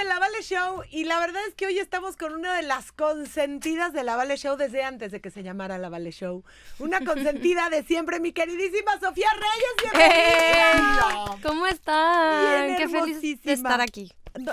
en la Vale Show y la verdad es que hoy estamos con una de las consentidas de la Vale Show desde antes de que se llamara la Vale Show. Una consentida de siempre, mi queridísima Sofía Reyes. Bienvenida. ¡Eh! ¿Cómo están? Bien, Qué feliz de estar aquí.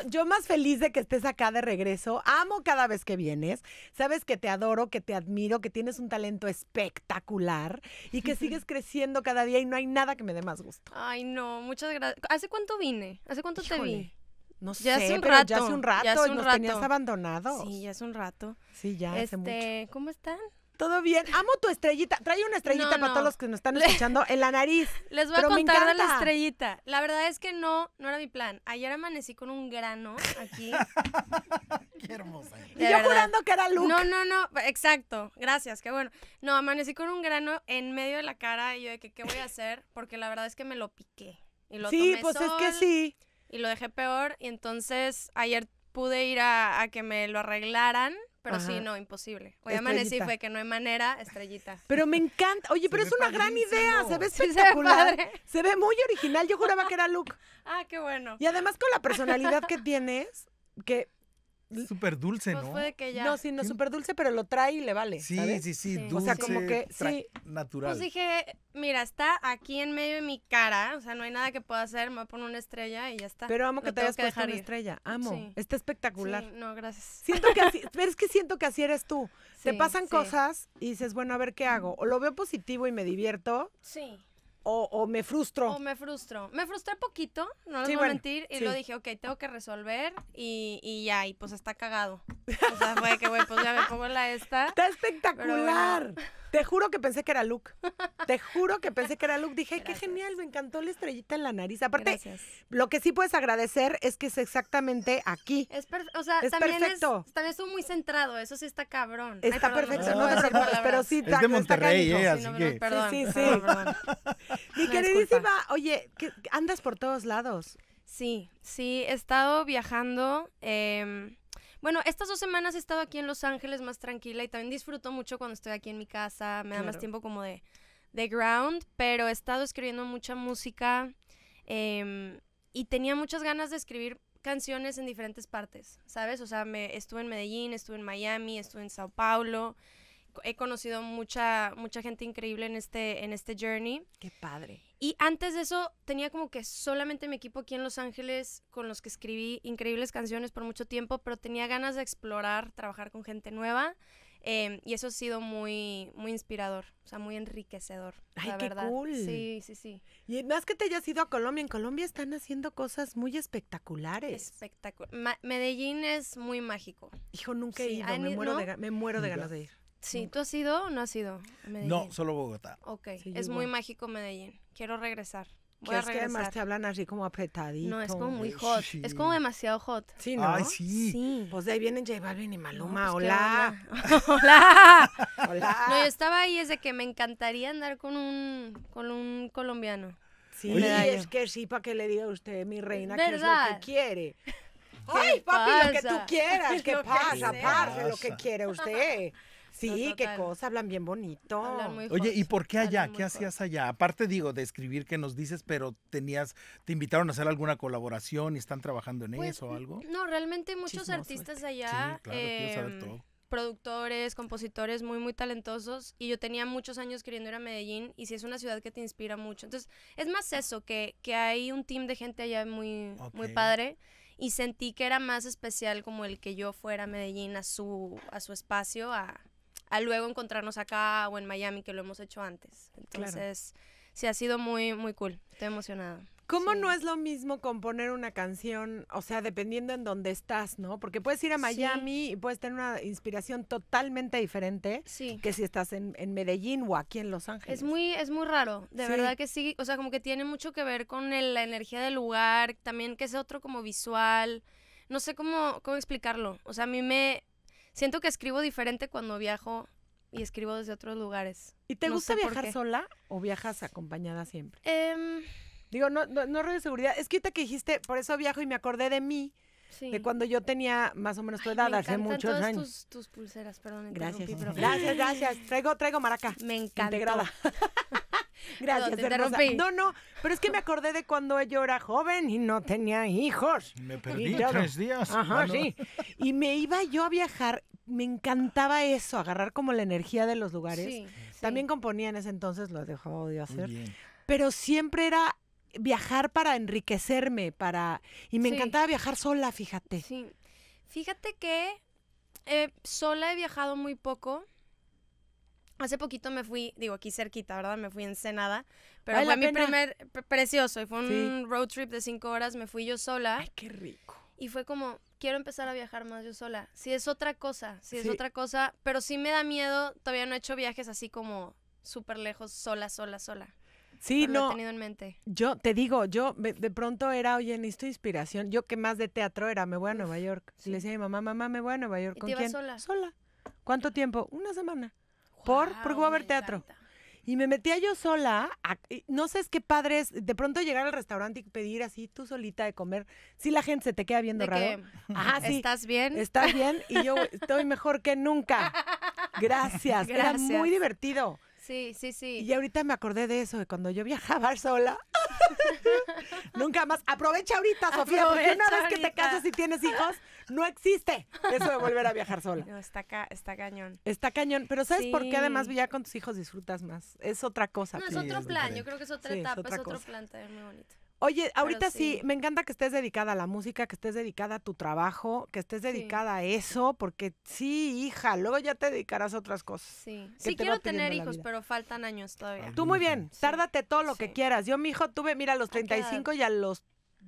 yo más feliz de que estés acá de regreso. Amo cada vez que vienes. Sabes que te adoro, que te admiro, que tienes un talento espectacular y que sigues creciendo cada día y no hay nada que me dé más gusto. Ay, no, muchas gracias. ¿Hace cuánto vine? ¿Hace cuánto te vi? No sé, pero ya hace un rato. Ya nos tenías abandonado. Sí, ya hace un rato. Sí, ya hace mucho. Este, ¿Cómo están? Todo bien. Amo tu estrellita. Trae una estrellita para todos los que nos están escuchando en la nariz. Les voy a contar la estrellita. La verdad es que no, no era mi plan. Ayer amanecí con un grano aquí. qué hermosa. y yo jurando que era luz No, no, no. Exacto. Gracias, qué bueno. No, amanecí con un grano en medio de la cara y yo de que qué voy a hacer porque la verdad es que me lo piqué. Y lo sí, pues es que sí y lo dejé peor. Y entonces ayer pude ir a, que me lo arreglaran. Pero sí, no, imposible. Hoy amanecí fue que no hay manera, estrellita. Pero me encanta. Oye, pero es una gran idea. Se ve espectacular. se, ve muy original. Yo juraba que era look. ah, qué bueno. Y además con la personalidad que tienes, que súper dulce, pues, ¿no? No, sí, no súper dulce, pero lo trae y le vale. Sí, sí, sí, dulce. O sea, como que Natural. Pues dije, mira, está aquí en medio de mi cara, o sea, no hay nada que pueda hacer, me voy a poner una estrella y ya está. Pero amo que te hayas que puesto una estrella, amo. Está espectacular. no, gracias. Siento que así, pero es que siento que así eres tú. Te pasan cosas y dices, bueno, a ver qué hago. O lo veo positivo y me divierto. Sí. O, o, me frustro. O me frustro. Me frustré poquito, no les voy a mentir, y luego lo dije, ok, tengo que resolver, y, y ya, y pues está cagado. O sea, fue que, güey, pues ya me pongo la esta. Está espectacular. Te juro que pensé que era Luke. Te juro que pensé que era Luke. Dije, qué genial, me encantó la estrellita en la nariz. Aparte, lo que sí puedes agradecer es que es exactamente aquí. Es, o también perfecto. muy centrado, eso sí está cabrón. Está perfecto, no, pero sí. está de Monterrey, ¿eh? Perdón, sí, sí, sí. Mi queridísima, oye, andas por todos lados. Sí, sí, he estado viajando. Em, bueno, estas dos semanas he estado aquí en Los Ángeles más tranquila y también disfruto mucho cuando estoy aquí en mi casa. Me da más tiempo como de, de ground, pero he estado escribiendo mucha música em, y tenía muchas ganas de escribir canciones en diferentes partes, ¿sabes? O sea, me, estuve en Medellín, estuve en Miami, estuve en Sao Paulo he conocido mucha, mucha gente increíble en este, en este journey. Qué padre. Y antes de eso tenía como que solamente mi equipo aquí en Los Ángeles con los que escribí increíbles canciones por mucho tiempo, pero tenía ganas de explorar, trabajar con gente nueva. Em, y eso ha sido muy, muy inspirador, o sea, muy enriquecedor. Ay, qué cool. Sí, sí, sí. Y más que te hayas ido a Colombia, en Colombia están haciendo cosas muy espectaculares. Espectacular. Medellín es muy mágico. Hijo, nunca he ido, me muero de ganas de ir. Sí, ¿tú has ido o no has ido? Medellín? No, solo Bogotá. Ok, es muy mágico Medellín. Quiero regresar. Voy a es que además te hablan así como apretadito. No, es como muy hot. Es como demasiado hot. Sí, ¿no? Ay, sí. sí. Pues de ahí vienen J Balvin y Maluma. Pues, hola. hola. hola. No, yo estaba ahí desde que me encantaría andar con un, con un colombiano. Sí, es que sí, para que le diga a usted, mi reina, que es lo que quiere. Ay, papi, lo que tú quieras. ¿Qué, pasa, pasa, parce? Lo que quiere usted. Sí, qué cosa, hablan bien bonito. Oye, ¿y por qué allá? ¿Qué hacías allá? Aparte, digo, de escribir ¿qué nos dices, pero tenías, te invitaron a hacer alguna colaboración y están trabajando en pues, eso o algo. No, realmente muchos este. artistas allá. Em, productores, compositores muy, muy talentosos. Y yo tenía muchos años queriendo ir a Medellín. Y sí, es una ciudad que te inspira mucho. Entonces, es más eso, que, que hay un team de gente allá muy, muy padre y sentí que era más especial como el que yo fuera a Medellín a su, a su espacio a, a luego encontrarnos acá o en Miami, que lo hemos hecho antes. Entonces, sí, ha sido muy, muy cool. Estoy emocionada. ¿Cómo no es lo mismo componer una canción? O sea, dependiendo en dónde estás, ¿no? Porque puedes ir a Miami y puedes tener una inspiración totalmente diferente sí. que si estás en, Medellín o aquí en Los Ángeles. Es muy, es muy raro, de verdad que sí. O sea, como que tiene mucho que ver con la energía del lugar, también que es otro como visual. No sé cómo, cómo explicarlo. O sea, a mí me, Siento que escribo diferente cuando viajo y escribo desde otros lugares. ¿Y te gusta viajar sola o viajas acompañada siempre? Em, Digo, no, no, de seguridad. Es que ahorita que dijiste, por eso viajo y me acordé de mí. De cuando yo tenía más o menos tu edad, hace muchos años. Tus, tus pulseras, perdón. Gracias. Gracias, gracias. Traigo, traigo maraca. Me encanta. Integrada. Gracias, No, no, pero es que me acordé de cuando yo era joven y no tenía hijos. Me perdí tres días. Ajá, ah, sí. Y me iba yo a viajar. Me encantaba eso, agarrar como la energía de los lugares. También componía en ese entonces, lo dejó de hacer. Pero siempre era viajar para enriquecerme, para... Y me encantaba viajar sola, fíjate. Sí. Fíjate que eh, sola he viajado muy poco. Hace poquito me fui, digo, aquí cerquita, ¿verdad? Me fui en Senada, pero fue mi primer precioso y fue un road trip de cinco horas, me fui yo sola. Ay, qué rico. Y fue como, quiero empezar a viajar más yo sola. Si es otra cosa, si es otra cosa, pero sí me da miedo, todavía no he hecho viajes así como súper lejos, sola, sola, sola. Sí, no. Lo he tenido en mente. Yo te digo, yo de pronto era, oye, necesito inspiración. Yo que más de teatro era, me voy a Nueva York. Si Le decía a mi mamá, mamá, me voy a Nueva York. ¿Y ¿Con te quién? sola? Sola. ¿Cuánto tiempo? Una semana. ¿Por? por porque teatro. Y me metía yo sola, no sé, qué padre es de pronto llegar al restaurante y pedir así tú solita de comer. Si la gente se te queda viendo raro. sí, ¿Estás bien? ¿Estás bien? Y yo estoy mejor que nunca. Gracias. Gracias. Era muy divertido. Sí, sí, sí. Y ahorita me acordé de eso, de cuando yo viajaba sola. Nunca más. Aprovecha ahorita, Sofía, porque una vez que te casas y tienes hijos, no existe eso de volver a viajar sola. está, está cañón. Está cañón. Pero ¿sabes por qué además ya con tus hijos disfrutas más? Es otra cosa. No, es otro plan. Yo creo que es otra etapa, es, otro plan también muy bonito. Oye, ahorita sí. me encanta que estés dedicada a la música, que estés dedicada a tu trabajo, que estés dedicada a eso, porque sí, hija, luego ya te dedicarás a otras cosas. Sí, sí quiero tener hijos, pero faltan años todavía. Tú muy bien, tárdate todo lo que quieras. Yo, mi hijo, tuve, mira, a los 35 y a los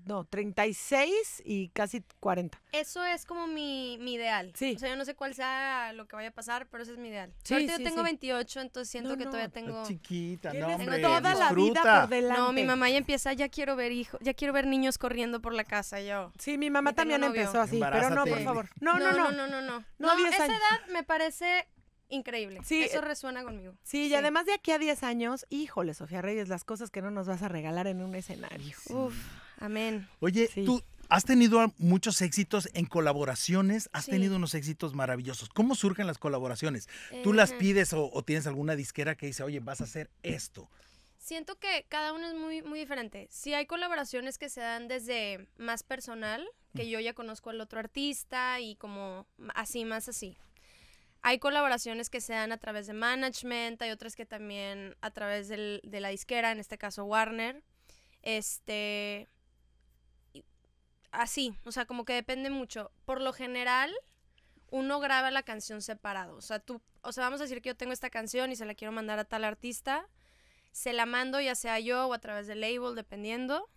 no, 36 y casi 40. Eso es como mi, mi ideal. Sí. O sea, yo no sé cuál sea lo que vaya a pasar, pero ese es mi ideal. Sí, yo tengo 28, entonces siento que todavía tengo... Chiquita, no, hombre, tengo toda la vida por delante. No, mi mamá ya empieza, ya quiero ver hijos, ya quiero ver niños corriendo por la casa, yo. Sí, mi mamá también empezó así, pero no, por favor. No, no, no, no, no, no. No, esa edad me parece increíble. Sí, Eso eh, resuena conmigo. Sí, y además de aquí a 10 años, híjole, Sofía Reyes, las cosas que no nos vas a regalar en un escenario. Uf. Amén. Oye, tú has tenido muchos éxitos en colaboraciones, has tenido unos éxitos maravillosos. ¿Cómo surgen las colaboraciones? ¿Tú las eh. pides o, tienes alguna disquera que dice, oye, vas a hacer esto? Siento que cada uno es muy, muy diferente. Sí hay colaboraciones que se dan desde más personal, que mm. yo ya conozco al otro artista y como así, más así. Hay colaboraciones que se dan a través de management, hay otras que también a través de la disquera, en este caso Warner. Este, así, o sea, como que depende mucho. Por lo general, uno graba la canción separado. O sea, tú, o sea, vamos a decir que yo tengo esta canción y se la quiero mandar a tal artista. Se la mando ya sea yo o a través del label, dependiendo.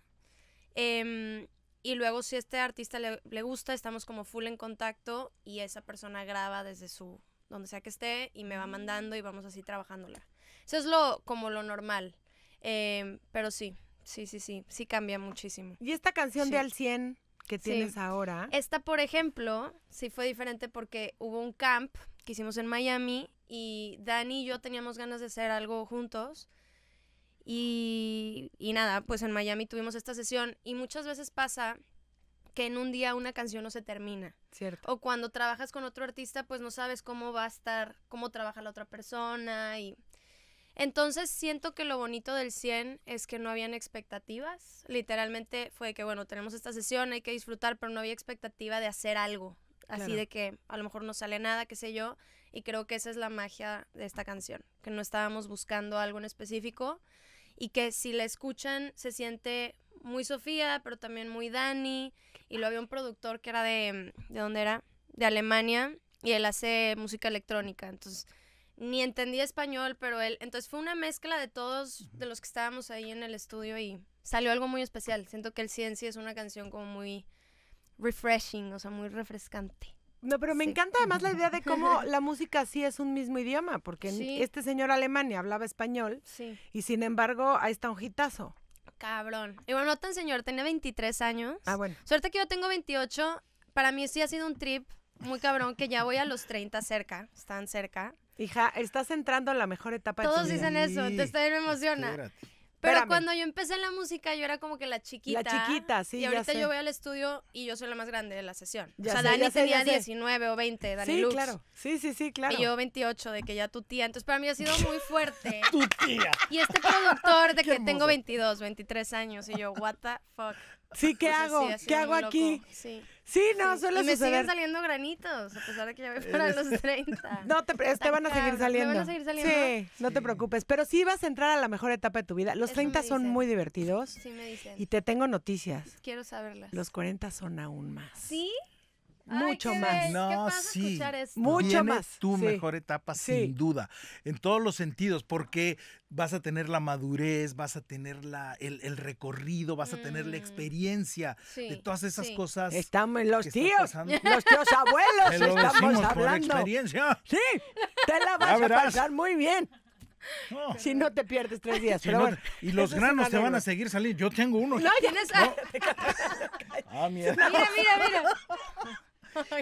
Em, y luego si a este artista le, gusta, estamos como full en contacto y esa persona graba desde su, donde sea que esté, y me va mandando y vamos así trabajándola. Eso es lo, como lo normal. Em, pero sí, sí, sí, sí, sí cambia muchísimo. ¿Y esta canción de Al 100? que tienes ahora. Esta, por ejemplo, sí fue diferente porque hubo un camp que hicimos en Miami y Dani y yo teníamos ganas de hacer algo juntos. Y, y nada, pues en Miami tuvimos esta sesión y muchas veces pasa que en un día una canción no se termina. Cierto. O cuando trabajas con otro artista, pues no sabes cómo va a estar, cómo trabaja la otra persona y entonces siento que lo bonito del 100 es que no habían expectativas. Literalmente fue que, bueno, tenemos esta sesión, hay que disfrutar, pero no había expectativa de hacer algo. Así de que a lo mejor no sale nada, qué sé yo. Y creo que esa es la magia de esta canción, que no estábamos buscando algo en específico y que si la escuchan se siente muy Sofía, pero también muy Dani. Y lo había un productor que era de, ¿de dónde era? De Alemania y él hace música electrónica. Entonces ni entendía español, pero él, entonces fue una mezcla de todos de los que estábamos ahí en el estudio y salió algo muy especial. Siento que el Ciencia es una canción como muy refreshing, o sea, muy refrescante. No, pero me encanta además la idea de cómo la música sí es un mismo idioma, porque este señor Alemania hablaba español sí. y sin embargo ahí está un hitazo. Cabrón. Y bueno, no tan señor, tenía 23 años. Ah, bueno. Suerte que yo tengo 28. Para mí sí ha sido un trip muy cabrón que ya voy a los 30 cerca, están cerca. Hija, estás entrando en la mejor etapa de tu vida. Todos dicen eso, te emociona. Pero cuando yo empecé en la música, yo era como que la chiquita. La chiquita, sí. Y ahorita yo voy al estudio y yo soy la más grande de la sesión. o sea, Dani tenía 19 o 20, Dani Sí, claro. Sí, sí, sí, claro. Y yo 28, de que ya tu tía. Entonces para mí ha sido muy fuerte. tu tía. Y este productor de que tengo 22, 23 años. Y yo, what the fuck. Sí, ¿qué hago? ¿Qué hago aquí? Sí. Sí, no, solo suele y me siguen saliendo granitos, a pesar de que ya voy para este, los 30. No, te, te van a seguir saliendo. van a seguir saliendo? Sí, no te preocupes. Pero sí vas a entrar a la mejor etapa de tu vida. Los 30 son muy divertidos. Sí, me dicen. Y te tengo noticias. Quiero saberlas. Los 40 son aún más. ¿Sí? Mucho más. No, sí. Mucho más. Tu mejor etapa, sin duda. En todos los sentidos, porque vas a tener la madurez, vas a tener el, recorrido, vas a tener la mm. experiencia de todas esas cosas. Estamos en los tíos, los tíos abuelos, estamos hablando. Por experiencia. Sí, te la vas a pasar muy bien. Si no te pierdes tres días. y los granos te van a seguir saliendo. Yo tengo uno. No, tienes. ah, mierda. Mira, mira, mira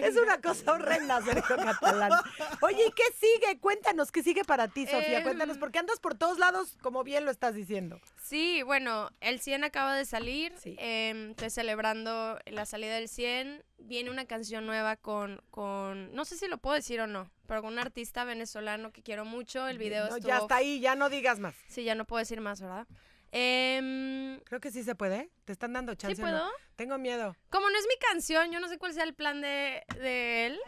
es una cosa horrenda, Sergio Catalán. Oye, ¿y qué sigue? Cuéntanos, ¿qué sigue para ti, Sofía? Cuéntanos, em, porque andas por todos lados, como bien lo estás diciendo. Sí, bueno, el 100 acaba de salir. Em, estoy celebrando la salida del 100. Viene una canción nueva con, con. No sé si lo puedo decir o no, pero con un artista venezolano que quiero mucho. El video no, Ya está ahí, ya no digas más. Sí, ya no puedo decir más, ¿verdad? Em, Creo que sí se puede. Te están dando chance. ¿Sí puedo? Tengo miedo. Como no es mi canción, yo no sé cuál sea el plan de, él.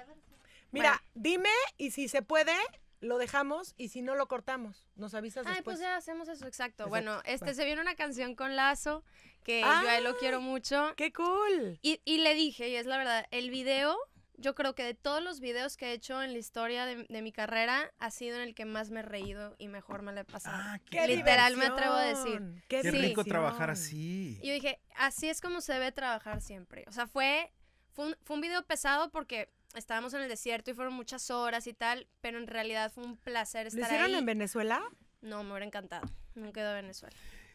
Mira, dime y si se puede, lo dejamos y si no lo cortamos, nos avisas Ay, pues ya hacemos eso, exacto. Bueno, este se viene una canción con Lazo que yo a lo quiero mucho. ¡Qué cool! Y, y, le dije, y es la verdad, el video yo creo que de todos los videos que he hecho en la historia de, de, mi carrera, ha sido en el que más me he reído y mejor me la he pasado. Ah, qué Literal me atrevo a decir. Qué, rico trabajar así. Y yo dije, así es como se debe trabajar siempre. O sea, fue, fue, un, video pesado porque estábamos en el desierto y fueron muchas horas y tal, pero en realidad fue un placer estar ahí. ¿Lo hicieron en Venezuela? No, me hubiera encantado. no quedo en Venezuela.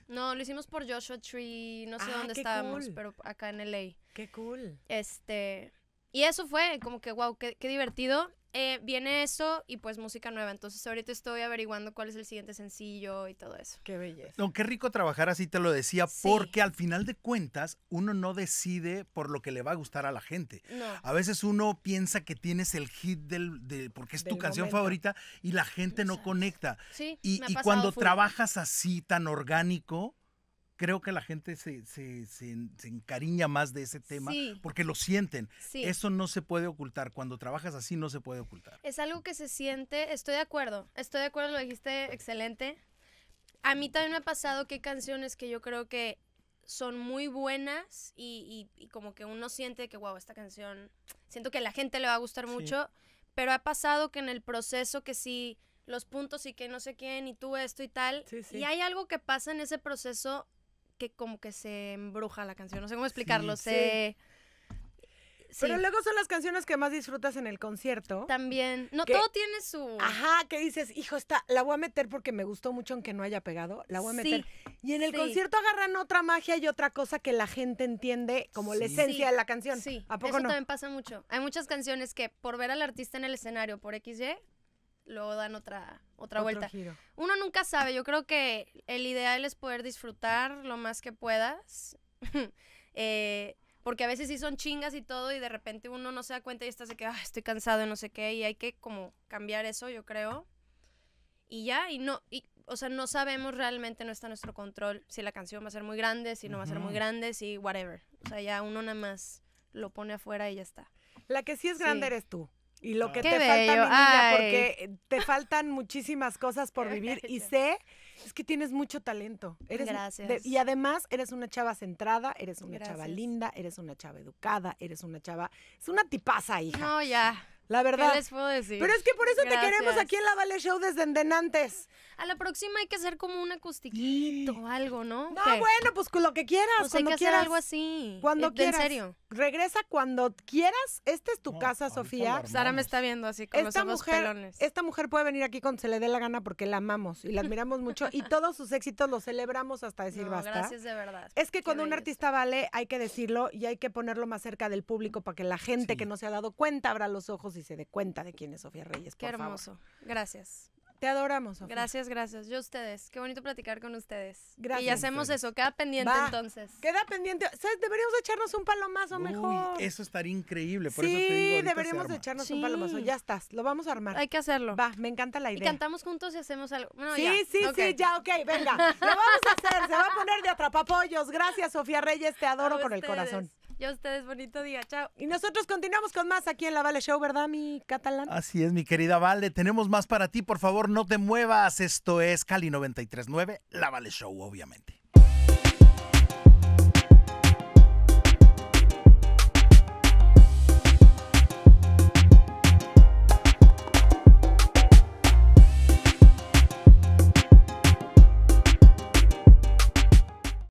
No, lo hicimos por Joshua Tree, no sé ah, dónde estábamos, pero acá en LA. Qué cool. Este, y eso fue como que, wow, qué, divertido. Eh, viene eso y pues música nueva. Entonces ahorita estoy averiguando cuál es el siguiente sencillo y todo eso. Qué belleza. No, qué rico trabajar así, te lo decía, porque al final de cuentas uno no decide por lo que le va a gustar a la gente. A veces uno piensa que tienes el hit del, porque es tu canción favorita y la gente no conecta. y, y cuando trabajas así tan orgánico, creo que la gente se, se, encariña más de ese tema porque lo sienten. Eso no se puede ocultar. Cuando trabajas así no se puede ocultar. Es algo que se siente, estoy de acuerdo, estoy de acuerdo, lo dijiste excelente. A mí también me ha pasado que hay canciones que yo creo que son muy buenas y, como que uno siente que, wow, esta canción, siento que a la gente le va a gustar mucho, pero ha pasado que en el proceso que sí los puntos y que no sé quién y tú esto y tal. Y hay algo que pasa en ese proceso como que se embruja la canción. No sé cómo explicarlo. Pero luego son las canciones que más disfrutas en el concierto. También. No, todo tiene su. Ajá, que dices, hijo, está, la voy a meter porque me gustó mucho aunque no haya pegado. La voy a meter. y en el concierto agarran otra magia y otra cosa que la gente entiende como la esencia de la canción. Sí. ¿A poco Eso no? también pasa mucho. Hay muchas canciones que por ver al artista en el escenario por XY, luego dan otra, otra vuelta. Uno nunca sabe, yo creo que el ideal es poder disfrutar lo más que puedas, eh, porque a veces sí son chingas y todo y de repente uno no se da cuenta y estás de que estoy cansado y no sé qué y hay que como cambiar eso, yo creo. Y ya, y no, y, o sea, no sabemos realmente, no está nuestro control si la canción va a ser muy grande, si no va a ser muy grande, si whatever. O sea, ya uno nada más lo pone afuera y ya está. La que sí es grande eres tú. Y lo que te falta, mi niña, porque te faltan muchísimas cosas por vivir y sé es que tienes mucho talento. Eres Gracias. y además eres una chava centrada, eres una chava linda, eres una chava educada, eres una chava, es una tipaza, hija. No, ya. La verdad. ¿Qué les puedo decir? Pero es que por eso te queremos aquí en la Vale Show desde Endenantes. A la próxima hay que hacer como un acustiquito algo, ¿no? No, no bueno, pues con lo que quieras. Pues cuando quieras. algo así. Cuando eh, quieras. En serio. Regresa cuando quieras. Esta es tu casa, Sofía. Sara me está viendo así con esta los ojos mujer, Esta mujer puede venir aquí cuando se le dé la gana porque la amamos y la admiramos mucho y todos sus éxitos los celebramos hasta decir basta. Gracias de verdad. Es que cuando un artista vale hay que decirlo y hay que ponerlo más cerca del público para que la gente que no se ha dado cuenta abra los ojos y se dé cuenta de quién es Sofía Reyes. Por Qué hermoso. Gracias. Te adoramos, Sofía. Gracias, gracias. Yo a ustedes. Qué bonito platicar con ustedes. Gracias. Y hacemos eso. Queda pendiente entonces. Queda pendiente. Deberíamos echarnos un palomazo mejor. Eso estaría increíble. Por sí, eso te digo, deberíamos echarnos un palomazo. Ya estás. Lo vamos a armar. Hay que hacerlo. Va, me encanta la idea. Y cantamos juntos y hacemos algo. sí, sí, sí, ya, ok, venga. Lo vamos a hacer. Se va a poner de atrapapollos. Gracias, Sofía Reyes. Te adoro con el corazón. Ya ustedes, bonito día, chao. Y nosotros continuamos con más aquí en la Vale Show, ¿verdad, mi catalán? Así es, mi querida Vale. Tenemos más para ti, por favor, no te muevas. Esto es Cali 939, la Vale Show, obviamente.